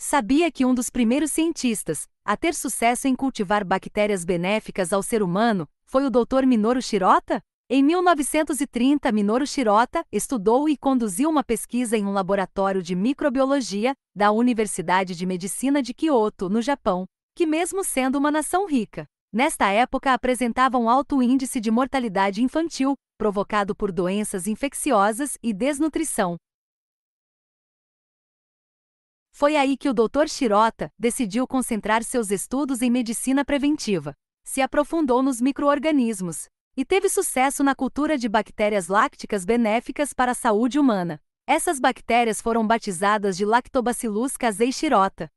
Sabia que um dos primeiros cientistas a ter sucesso em cultivar bactérias benéficas ao ser humano foi o Dr. Minoru Shirota? Em 1930, Minoru Shirota estudou e conduziu uma pesquisa em um laboratório de microbiologia da Universidade de Medicina de Kyoto, no Japão, que, mesmo sendo uma nação rica, nesta época apresentava um alto índice de mortalidade infantil, provocado por doenças infecciosas e desnutrição, foi aí que o Dr. Shirota decidiu concentrar seus estudos em medicina preventiva. Se aprofundou nos microorganismos e teve sucesso na cultura de bactérias lácticas benéficas para a saúde humana. Essas bactérias foram batizadas de Lactobacillus casei-shirota.